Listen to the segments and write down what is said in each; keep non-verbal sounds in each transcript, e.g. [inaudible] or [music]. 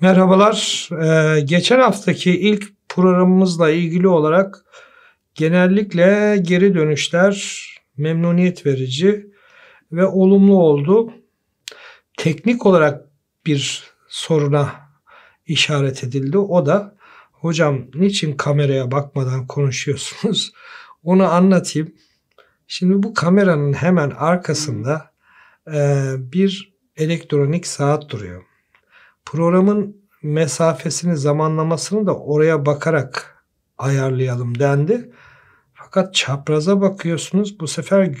Merhabalar. Ee, geçen haftaki ilk programımızla ilgili olarak genellikle geri dönüşler memnuniyet verici ve olumlu oldu. Teknik olarak bir soruna işaret edildi. O da hocam niçin kameraya bakmadan konuşuyorsunuz? [laughs] Onu anlatayım. Şimdi bu kameranın hemen arkasında e, bir elektronik saat duruyor programın mesafesini, zamanlamasını da oraya bakarak ayarlayalım dendi. Fakat çapraza bakıyorsunuz bu sefer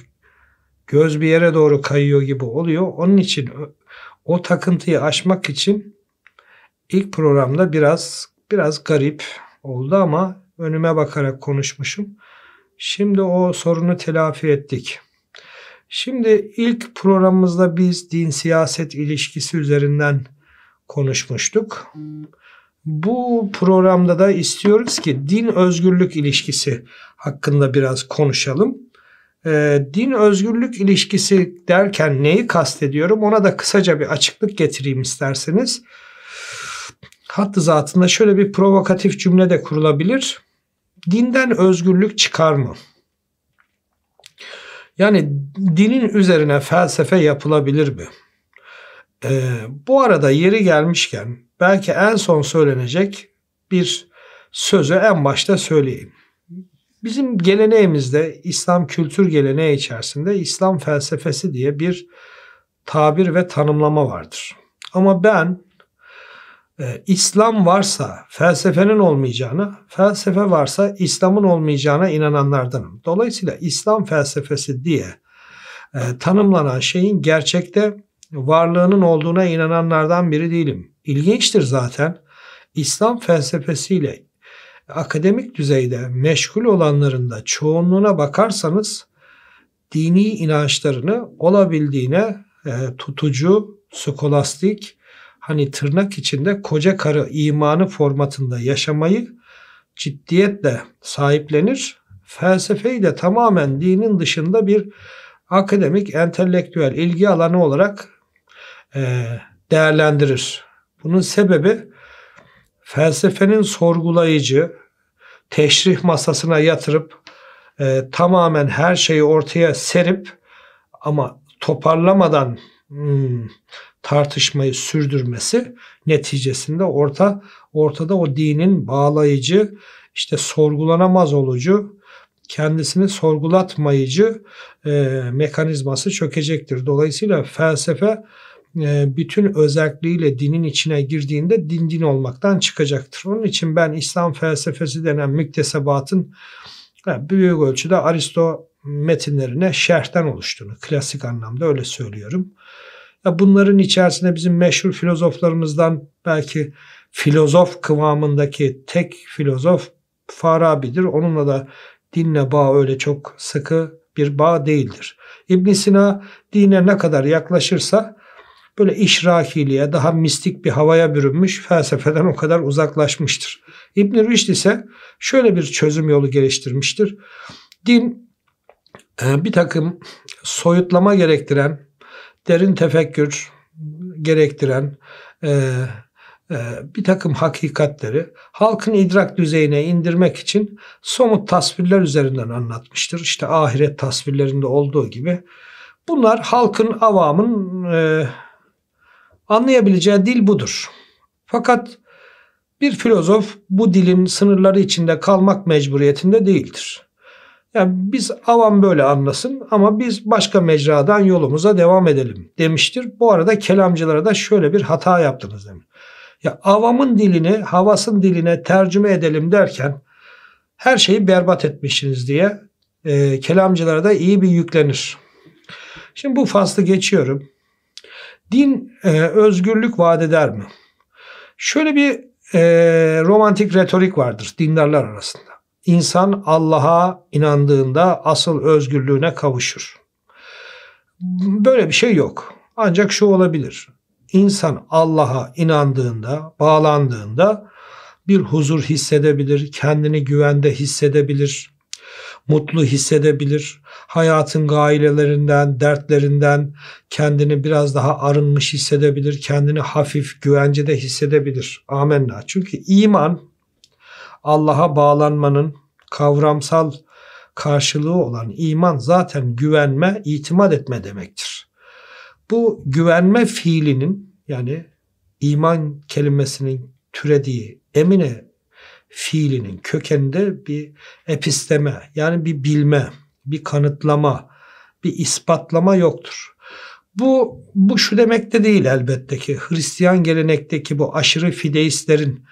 göz bir yere doğru kayıyor gibi oluyor. Onun için o takıntıyı aşmak için ilk programda biraz biraz garip oldu ama önüme bakarak konuşmuşum. Şimdi o sorunu telafi ettik. Şimdi ilk programımızda biz din siyaset ilişkisi üzerinden konuşmuştuk. Bu programda da istiyoruz ki din özgürlük ilişkisi hakkında biraz konuşalım. Ee, din özgürlük ilişkisi derken neyi kastediyorum ona da kısaca bir açıklık getireyim isterseniz. Hattı zatında şöyle bir provokatif cümle de kurulabilir. Dinden özgürlük çıkar mı? Yani dinin üzerine felsefe yapılabilir mi? Ee, bu arada yeri gelmişken belki en son söylenecek bir sözü en başta söyleyeyim. Bizim geleneğimizde İslam kültür geleneği içerisinde İslam felsefesi diye bir tabir ve tanımlama vardır. Ama ben e, İslam varsa felsefenin olmayacağına, felsefe varsa İslam'ın olmayacağına inananlardanım. Dolayısıyla İslam felsefesi diye e, tanımlanan şeyin gerçekte varlığının olduğuna inananlardan biri değilim. İlginçtir zaten. İslam felsefesiyle akademik düzeyde meşgul olanların da çoğunluğuna bakarsanız dini inançlarını olabildiğine e, tutucu, skolastik, hani tırnak içinde koca karı imanı formatında yaşamayı ciddiyetle sahiplenir. Felsefeyi de tamamen dinin dışında bir akademik, entelektüel ilgi alanı olarak e, değerlendirir. Bunun sebebi felsefenin sorgulayıcı, teşrih masasına yatırıp e, tamamen her şeyi ortaya serip ama toparlamadan hmm, tartışmayı sürdürmesi neticesinde orta ortada o dinin bağlayıcı işte sorgulanamaz olucu kendisini sorgulatmayıcı e, mekanizması çökecektir. Dolayısıyla felsefe e, bütün özelliğiyle dinin içine girdiğinde din din olmaktan çıkacaktır. Onun için ben İslam felsefesi denen müktesebatın e, büyük ölçüde Aristo metinlerine şerhten oluştuğunu klasik anlamda öyle söylüyorum. E, bunların içerisinde bizim meşhur filozoflarımızdan belki filozof kıvamındaki tek filozof Farabi'dir. Onunla da dinle bağ öyle çok sıkı bir bağ değildir. İbn Sina dine ne kadar yaklaşırsa böyle işrakiliğe, daha mistik bir havaya bürünmüş, felsefeden o kadar uzaklaşmıştır. İbn Rüşd ise şöyle bir çözüm yolu geliştirmiştir. Din e, bir takım soyutlama gerektiren, derin tefekkür gerektiren e, e, bir takım hakikatleri halkın idrak düzeyine indirmek için somut tasvirler üzerinden anlatmıştır. İşte ahiret tasvirlerinde olduğu gibi. Bunlar halkın, avamın Anlayabileceği dil budur. Fakat bir filozof bu dilin sınırları içinde kalmak mecburiyetinde değildir. Yani biz avam böyle anlasın ama biz başka mecradan yolumuza devam edelim demiştir. Bu arada kelamcılara da şöyle bir hata yaptınız demiş. Ya avamın dilini havasın diline tercüme edelim derken her şeyi berbat etmişsiniz diye e, kelamcılara da iyi bir yüklenir. Şimdi bu faslı geçiyorum. Din e, özgürlük vaat eder mi? Şöyle bir e, romantik retorik vardır dinlerler arasında. İnsan Allah'a inandığında asıl özgürlüğüne kavuşur. Böyle bir şey yok. Ancak şu olabilir. İnsan Allah'a inandığında, bağlandığında bir huzur hissedebilir, kendini güvende hissedebilir, mutlu hissedebilir. Hayatın gailelerinden, dertlerinden kendini biraz daha arınmış hissedebilir. Kendini hafif, güvencede hissedebilir. Amenna. Çünkü iman Allah'a bağlanmanın kavramsal karşılığı olan iman zaten güvenme, itimat etme demektir. Bu güvenme fiilinin yani iman kelimesinin türediği emine fiilinin kökeninde bir episteme yani bir bilme, bir kanıtlama, bir ispatlama yoktur. Bu, bu şu demek de değil elbette ki Hristiyan gelenekteki bu aşırı fideistlerin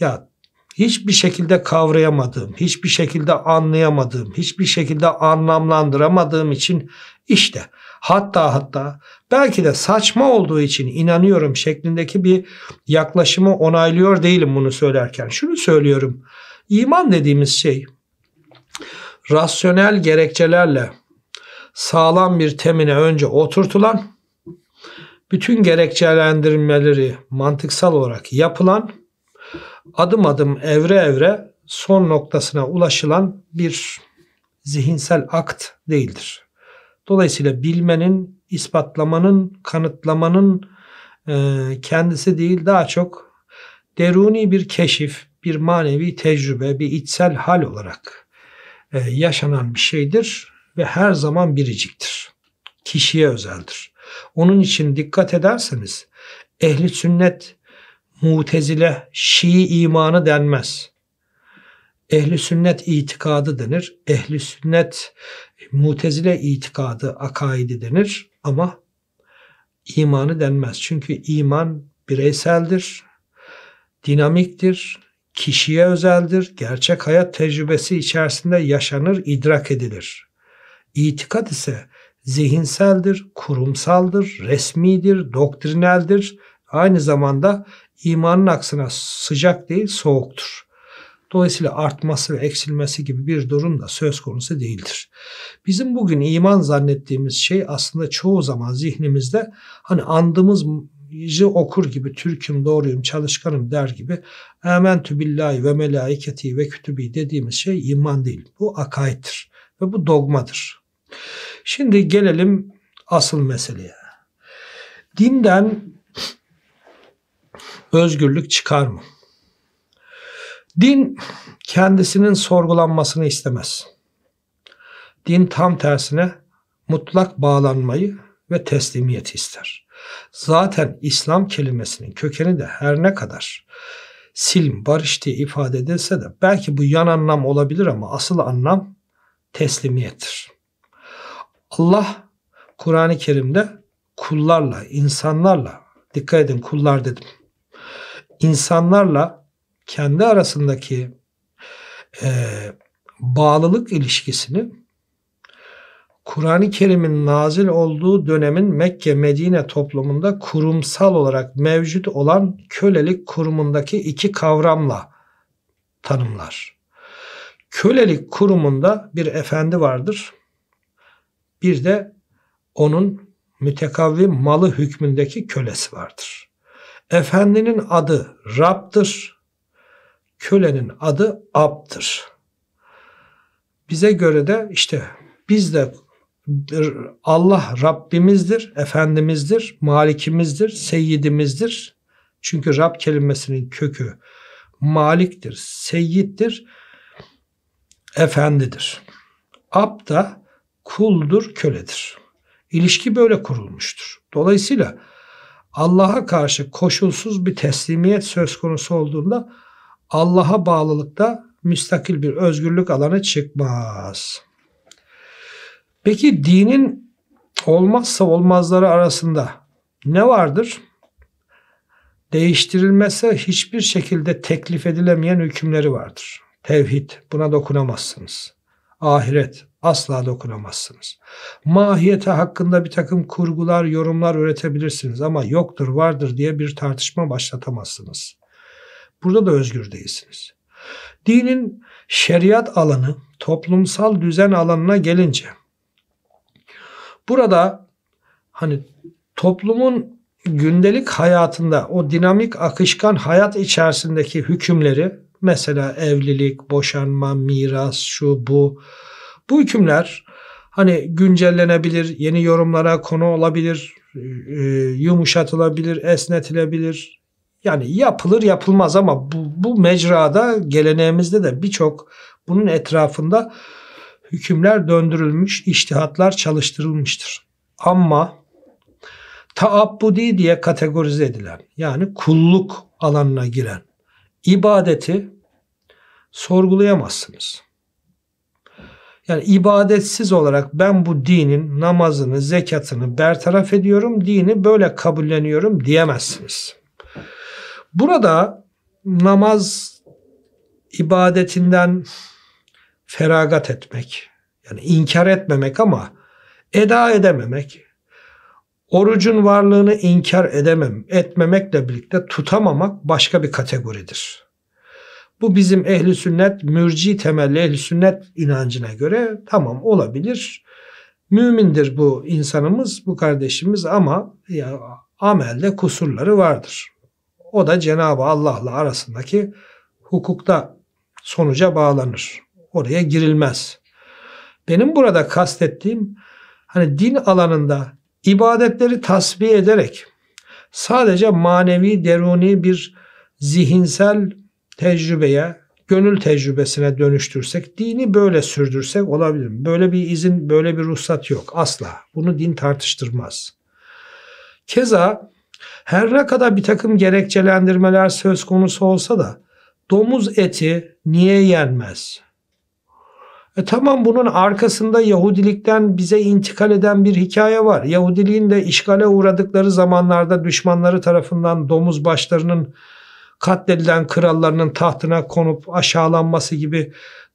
ya hiçbir şekilde kavrayamadığım, hiçbir şekilde anlayamadığım, hiçbir şekilde anlamlandıramadığım için işte hatta hatta belki de saçma olduğu için inanıyorum şeklindeki bir yaklaşımı onaylıyor değilim bunu söylerken. Şunu söylüyorum. İman dediğimiz şey rasyonel gerekçelerle sağlam bir temine önce oturtulan bütün gerekçelendirmeleri mantıksal olarak yapılan adım adım evre evre son noktasına ulaşılan bir zihinsel akt değildir. Dolayısıyla bilmenin, ispatlamanın, kanıtlamanın e, kendisi değil daha çok deruni bir keşif, bir manevi tecrübe, bir içsel hal olarak e, yaşanan bir şeydir ve her zaman biriciktir. Kişiye özeldir. Onun için dikkat ederseniz ehli sünnet mutezile Şii imanı denmez. Ehli sünnet itikadı denir. Ehli sünnet mutezile itikadı, akaidi denir ama imanı denmez. Çünkü iman bireyseldir, dinamiktir, kişiye özeldir, gerçek hayat tecrübesi içerisinde yaşanır, idrak edilir. İtikat ise zihinseldir, kurumsaldır, resmidir, doktrineldir. Aynı zamanda imanın aksına sıcak değil soğuktur. Dolayısıyla artması ve eksilmesi gibi bir durum da söz konusu değildir. Bizim bugün iman zannettiğimiz şey aslında çoğu zaman zihnimizde hani andığımız okur gibi Türk'üm, doğruyum, çalışkanım der gibi ementü billahi ve melaiketi ve kütübi dediğimiz şey iman değil. Bu akaittir ve bu dogmadır. Şimdi gelelim asıl meseleye. Dinden özgürlük çıkar mı? Din kendisinin sorgulanmasını istemez. Din tam tersine mutlak bağlanmayı ve teslimiyeti ister. Zaten İslam kelimesinin kökeni de her ne kadar silm, barış diye ifade edilse de belki bu yan anlam olabilir ama asıl anlam teslimiyettir. Allah Kur'an-ı Kerim'de kullarla, insanlarla, dikkat edin kullar dedim, insanlarla kendi arasındaki e, bağlılık ilişkisini Kur'an-ı Kerim'in nazil olduğu dönemin Mekke Medine toplumunda kurumsal olarak mevcut olan kölelik kurumundaki iki kavramla tanımlar. Kölelik kurumunda bir efendi vardır. Bir de onun mütekavvim malı hükmündeki kölesi vardır. Efendinin adı Rab'dır kölenin adı abdır. Bize göre de işte biz de Allah Rabbimizdir, Efendimizdir, Malikimizdir, Seyyidimizdir. Çünkü Rab kelimesinin kökü Malik'tir, Seyyid'dir, Efendidir. Ab da kuldur, köledir. İlişki böyle kurulmuştur. Dolayısıyla Allah'a karşı koşulsuz bir teslimiyet söz konusu olduğunda Allah'a bağlılıkta müstakil bir özgürlük alanı çıkmaz. Peki dinin olmazsa olmazları arasında ne vardır? Değiştirilmese hiçbir şekilde teklif edilemeyen hükümleri vardır. Tevhid buna dokunamazsınız. Ahiret asla dokunamazsınız. Mahiyete hakkında bir takım kurgular, yorumlar üretebilirsiniz ama yoktur vardır diye bir tartışma başlatamazsınız. Burada da özgür değilsiniz. Dinin şeriat alanı, toplumsal düzen alanına gelince burada hani toplumun gündelik hayatında o dinamik akışkan hayat içerisindeki hükümleri mesela evlilik, boşanma, miras, şu bu bu hükümler hani güncellenebilir, yeni yorumlara konu olabilir, e, e, yumuşatılabilir, esnetilebilir, yani yapılır yapılmaz ama bu, bu mecrada geleneğimizde de birçok bunun etrafında hükümler döndürülmüş, iştihatlar çalıştırılmıştır. Ama taabbudi diye kategorize edilen yani kulluk alanına giren ibadeti sorgulayamazsınız. Yani ibadetsiz olarak ben bu dinin namazını, zekatını bertaraf ediyorum, dini böyle kabulleniyorum diyemezsiniz. Burada namaz ibadetinden feragat etmek, yani inkar etmemek ama eda edememek, orucun varlığını inkar edemem, etmemekle birlikte tutamamak başka bir kategoridir. Bu bizim ehli sünnet, mürci temelli ehli sünnet inancına göre tamam olabilir. Mümindir bu insanımız, bu kardeşimiz ama ya amelde kusurları vardır. O da Cenab-ı Allah'la arasındaki hukukta sonuca bağlanır. Oraya girilmez. Benim burada kastettiğim hani din alanında ibadetleri tasbih ederek sadece manevi deruni bir zihinsel tecrübeye, gönül tecrübesine dönüştürsek, dini böyle sürdürsek olabilir. Böyle bir izin, böyle bir ruhsat yok asla. Bunu din tartıştırmaz. Keza her ne kadar bir takım gerekçelendirmeler söz konusu olsa da domuz eti niye yenmez? E tamam bunun arkasında Yahudilikten bize intikal eden bir hikaye var. Yahudiliğin de işgale uğradıkları zamanlarda düşmanları tarafından domuz başlarının katledilen krallarının tahtına konup aşağılanması gibi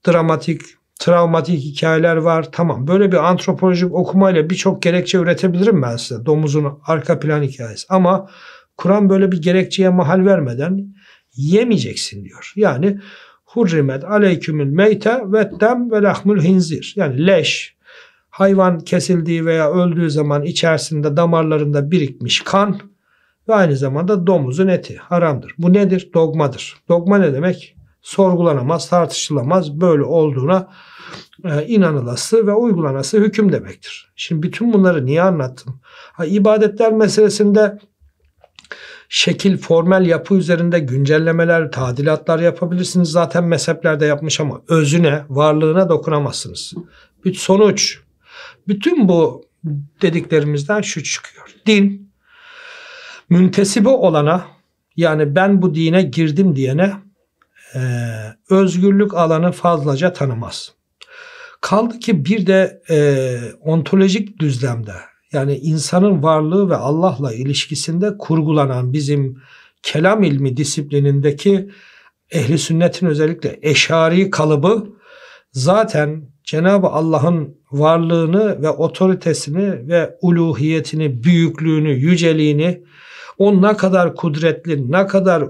dramatik travmatik hikayeler var. Tamam böyle bir antropolojik okumayla birçok gerekçe üretebilirim ben size. Domuzun arka plan hikayesi. Ama Kur'an böyle bir gerekçeye mahal vermeden yemeyeceksin diyor. Yani hurrimet aleykümül meyte ve dem ve lahmul hinzir. Yani leş, hayvan kesildiği veya öldüğü zaman içerisinde damarlarında birikmiş kan ve aynı zamanda domuzun eti haramdır. Bu nedir? Dogmadır. Dogma ne demek? sorgulanamaz, tartışılamaz, böyle olduğuna e, inanılası ve uygulanası hüküm demektir. Şimdi bütün bunları niye anlattım? Ha, ibadetler meselesinde şekil, formel yapı üzerinde güncellemeler, tadilatlar yapabilirsiniz. Zaten mezheplerde yapmış ama özüne, varlığına dokunamazsınız. Bir sonuç, bütün bu dediklerimizden şu çıkıyor. Din, müntesibi olana yani ben bu dine girdim diyene ee, özgürlük alanı fazlaca tanımaz. Kaldı ki bir de e, ontolojik düzlemde yani insanın varlığı ve Allah'la ilişkisinde kurgulanan bizim kelam ilmi disiplinindeki ehli sünnetin özellikle eşari kalıbı zaten Cenab-ı Allah'ın varlığını ve otoritesini ve uluhiyetini, büyüklüğünü, yüceliğini o ne kadar kudretli, ne kadar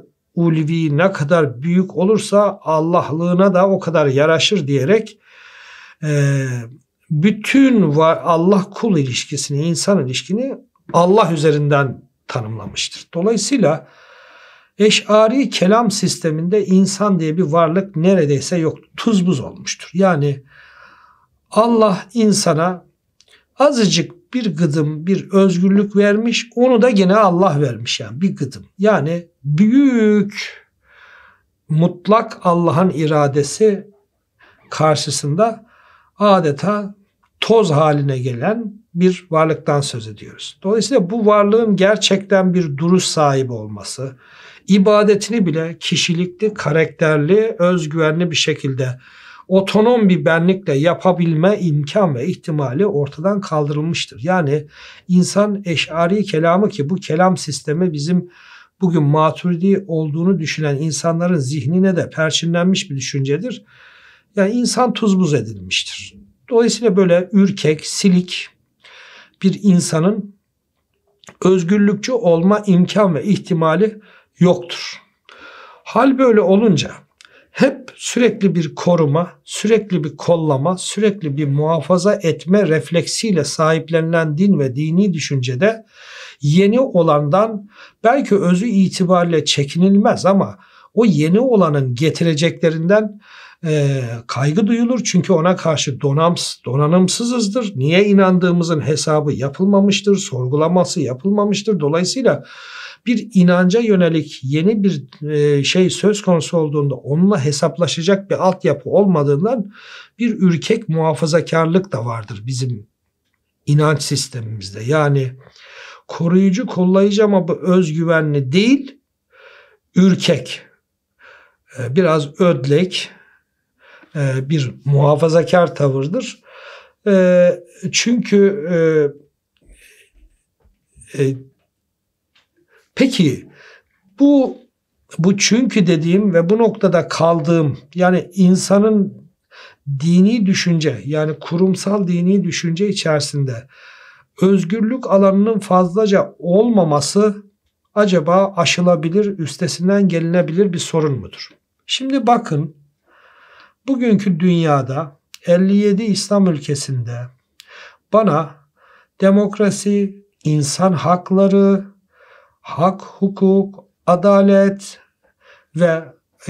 ulvi ne kadar büyük olursa Allahlığına da o kadar yaraşır diyerek e, bütün Allah kul ilişkisini, insan ilişkini Allah üzerinden tanımlamıştır. Dolayısıyla eşari kelam sisteminde insan diye bir varlık neredeyse yok, Tuz buz olmuştur. Yani Allah insana azıcık bir gıdım bir özgürlük vermiş. Onu da gene Allah vermiş yani bir gıdım. Yani büyük mutlak Allah'ın iradesi karşısında adeta toz haline gelen bir varlıktan söz ediyoruz. Dolayısıyla bu varlığın gerçekten bir duruş sahibi olması, ibadetini bile kişilikli, karakterli, özgüvenli bir şekilde otonom bir benlikle yapabilme imkan ve ihtimali ortadan kaldırılmıştır. Yani insan eşari kelamı ki bu kelam sistemi bizim bugün maturidi olduğunu düşünen insanların zihnine de perçinlenmiş bir düşüncedir. Yani insan tuz buz edilmiştir. Dolayısıyla böyle ürkek, silik bir insanın özgürlükçü olma imkan ve ihtimali yoktur. Hal böyle olunca hep sürekli bir koruma, sürekli bir kollama, sürekli bir muhafaza etme refleksiyle sahiplenilen din ve dini düşüncede yeni olandan belki özü itibariyle çekinilmez ama o yeni olanın getireceklerinden e, kaygı duyulur. Çünkü ona karşı donams, donanımsızızdır. Niye inandığımızın hesabı yapılmamıştır, sorgulaması yapılmamıştır. Dolayısıyla bir inanca yönelik yeni bir e, şey söz konusu olduğunda onunla hesaplaşacak bir altyapı olmadığından bir ürkek muhafazakarlık da vardır bizim inanç sistemimizde. Yani koruyucu kollayıcı ama bu özgüvenli değil ürkek e, biraz ödlek e, bir muhafazakar tavırdır. Çünkü Peki bu bu çünkü dediğim ve bu noktada kaldığım yani insanın dini düşünce yani kurumsal dini düşünce içerisinde özgürlük alanının fazlaca olmaması acaba aşılabilir, üstesinden gelinebilir bir sorun mudur? Şimdi bakın bugünkü dünyada 57 İslam ülkesinde bana demokrasi, insan hakları, hak, hukuk, adalet ve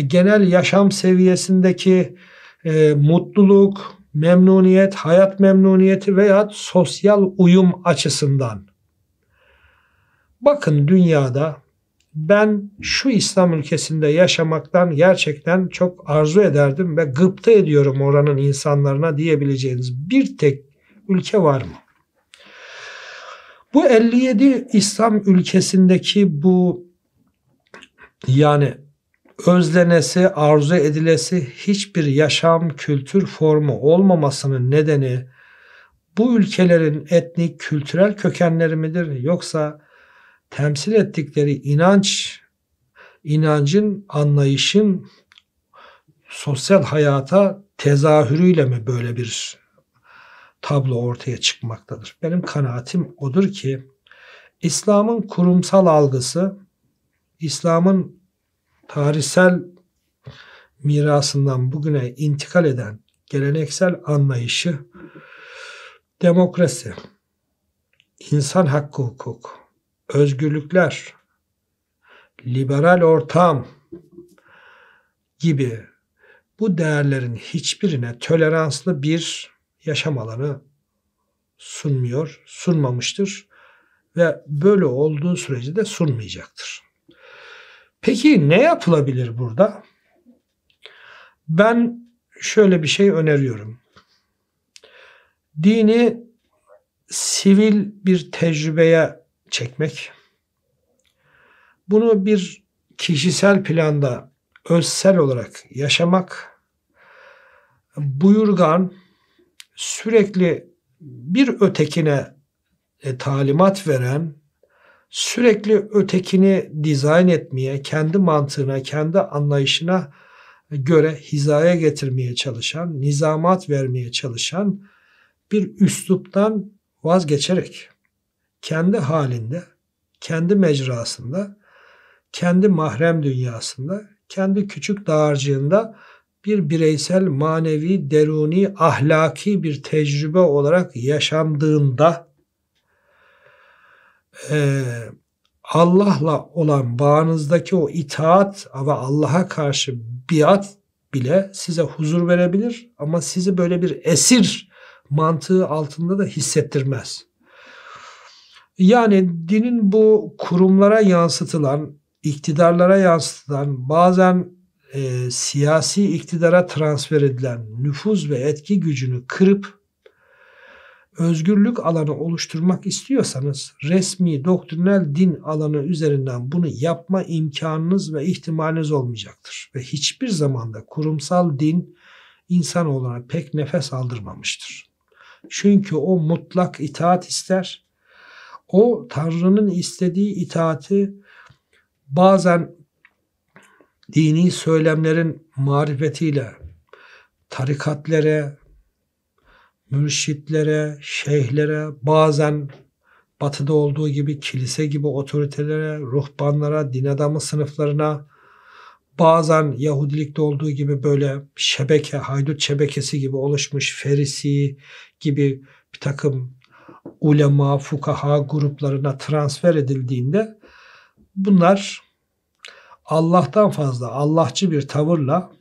genel yaşam seviyesindeki e, mutluluk, memnuniyet, hayat memnuniyeti veya sosyal uyum açısından. Bakın dünyada ben şu İslam ülkesinde yaşamaktan gerçekten çok arzu ederdim ve gıpta ediyorum oranın insanlarına diyebileceğiniz bir tek ülke var mı? Bu 57 İslam ülkesindeki bu yani özlenesi, arzu edilesi hiçbir yaşam, kültür formu olmamasının nedeni bu ülkelerin etnik, kültürel kökenleri midir yoksa temsil ettikleri inanç, inancın, anlayışın sosyal hayata tezahürüyle mi böyle bir tablo ortaya çıkmaktadır. Benim kanaatim odur ki İslam'ın kurumsal algısı İslam'ın tarihsel mirasından bugüne intikal eden geleneksel anlayışı demokrasi, insan hakkı hukuk, özgürlükler, liberal ortam gibi bu değerlerin hiçbirine toleranslı bir yaşam alanı sunmuyor, sunmamıştır ve böyle olduğu sürece de sunmayacaktır. Peki ne yapılabilir burada? Ben şöyle bir şey öneriyorum. Dini sivil bir tecrübeye çekmek. Bunu bir kişisel planda özsel olarak yaşamak buyurgan sürekli bir ötekine e, talimat veren, sürekli ötekini dizayn etmeye, kendi mantığına, kendi anlayışına göre hizaya getirmeye çalışan, nizamat vermeye çalışan bir üsluptan vazgeçerek kendi halinde, kendi mecrasında, kendi mahrem dünyasında, kendi küçük dağarcığında bir bireysel, manevi, deruni, ahlaki bir tecrübe olarak yaşandığında e, Allah'la olan bağınızdaki o itaat ve Allah'a karşı biat bile size huzur verebilir ama sizi böyle bir esir mantığı altında da hissettirmez. Yani dinin bu kurumlara yansıtılan, iktidarlara yansıtılan, bazen e, siyasi iktidara transfer edilen nüfuz ve etki gücünü kırıp özgürlük alanı oluşturmak istiyorsanız resmi doktrinal din alanı üzerinden bunu yapma imkanınız ve ihtimaliniz olmayacaktır. Ve hiçbir zamanda kurumsal din insan olarak pek nefes aldırmamıştır. Çünkü o mutlak itaat ister. O Tanrı'nın istediği itaati bazen dini söylemlerin marifetiyle tarikatlere, mürşitlere, şeyhlere, bazen batıda olduğu gibi kilise gibi otoritelere, ruhbanlara, din adamı sınıflarına, bazen Yahudilikte olduğu gibi böyle şebeke, haydut şebekesi gibi oluşmuş Ferisi gibi bir takım ulema, fukaha gruplarına transfer edildiğinde bunlar Allah'tan fazla Allahçı bir tavırla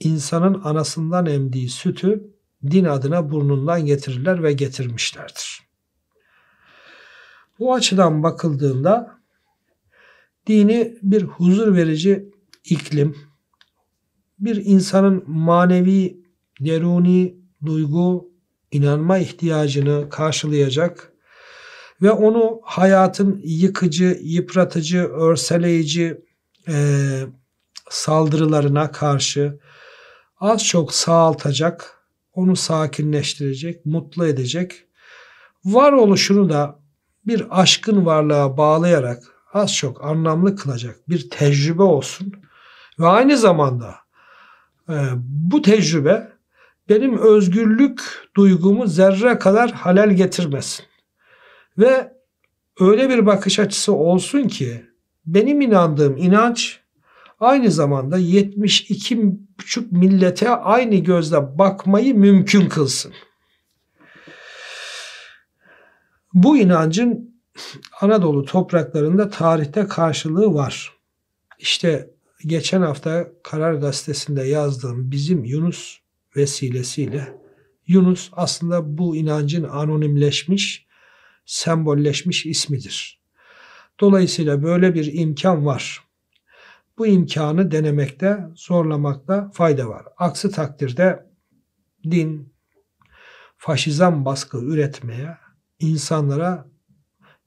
insanın anasından emdiği sütü din adına burnundan getirirler ve getirmişlerdir. Bu açıdan bakıldığında dini bir huzur verici iklim, bir insanın manevi, deruni duygu, inanma ihtiyacını karşılayacak ve onu hayatın yıkıcı, yıpratıcı, örseleyici, e, saldırılarına karşı az çok sağaltacak, onu sakinleştirecek, mutlu edecek. Varoluşunu da bir aşkın varlığa bağlayarak az çok anlamlı kılacak bir tecrübe olsun. Ve aynı zamanda e, bu tecrübe benim özgürlük duygumu zerre kadar halel getirmesin. Ve öyle bir bakış açısı olsun ki benim inandığım inanç aynı zamanda 72 buçuk millete aynı gözle bakmayı mümkün kılsın. Bu inancın Anadolu topraklarında tarihte karşılığı var. İşte geçen hafta Karar Gazetesi'nde yazdığım bizim Yunus vesilesiyle Yunus aslında bu inancın anonimleşmiş, sembolleşmiş ismidir. Dolayısıyla böyle bir imkan var. Bu imkanı denemekte, zorlamakta fayda var. Aksi takdirde din faşizan baskı üretmeye, insanlara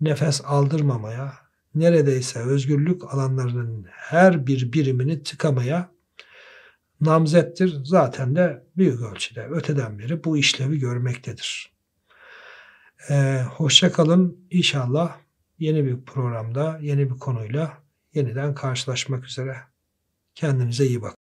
nefes aldırmamaya, neredeyse özgürlük alanlarının her bir birimini tıkamaya namzettir. Zaten de büyük ölçüde öteden beri bu işlevi görmektedir. Ee, hoşça kalın inşallah yeni bir programda, yeni bir konuyla yeniden karşılaşmak üzere. Kendinize iyi bakın.